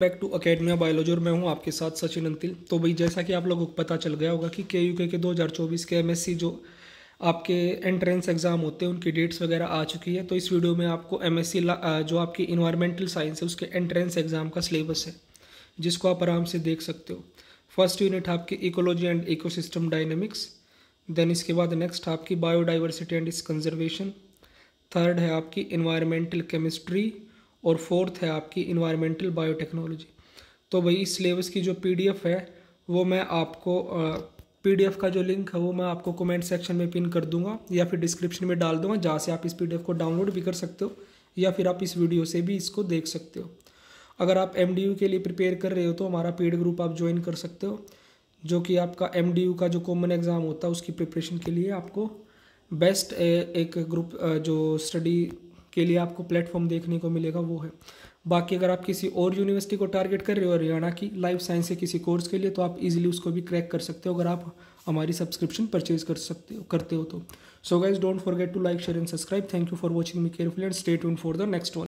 back to academy of biology और मैं हूं आपके साथ सचिन अंतिल तो भाई जैसा कि आप लोगों को पता चल गया होगा कि के यू के दो हज़ार चौबीस के एम एस सी जो आपके एंट्रेंस एग्ज़ाम होते हैं उनकी डेट्स वगैरह आ चुकी है तो इस वीडियो में आपको एम एस सी जो आपकी इन्वायरमेंटल साइंस है उसके एंट्रेंस एग्ज़ाम का सिलेबस है जिसको आप आराम से देख सकते हो फर्स्ट यूनिट आपकी ecology and system dynamics then इसके बाद नेक्स्ट आपकी biodiversity and its conservation third है आपकी इन्वायरमेंटल केमिस्ट्री और फोर्थ है आपकी इन्वायरमेंटल बायोटेक्नोलॉजी तो भाई इस सिलेबस की जो पीडीएफ है वो मैं आपको पीडीएफ का जो लिंक है वो मैं आपको कमेंट सेक्शन में पिन कर दूंगा या फिर डिस्क्रिप्शन में डाल दूंगा जहाँ से आप इस पीडीएफ को डाउनलोड भी कर सकते हो या फिर आप इस वीडियो से भी इसको देख सकते हो अगर आप एम के लिए प्रिपेयर कर रहे हो तो हमारा पेड ग्रुप आप ज्वाइन कर सकते हो जो कि आपका एम का जो कॉमन एग्ज़ाम होता है उसकी प्रिपरेशन के लिए आपको बेस्ट एक ग्रुप जो स्टडी के लिए आपको प्लेटफॉर्म देखने को मिलेगा वो है बाकी अगर आप किसी और यूनिवर्सिटी को टारगेट कर रहे हो हरियाणा की लाइफ साइंस से किसी कोर्स के लिए तो आप इजीली उसको भी क्रैक कर सकते हो अगर आप हमारी सब्सक्रिप्शन परचेज कर सकते हो करते हो तो so guys don't forget to like share and subscribe thank you for watching me careful and stay tuned for the next one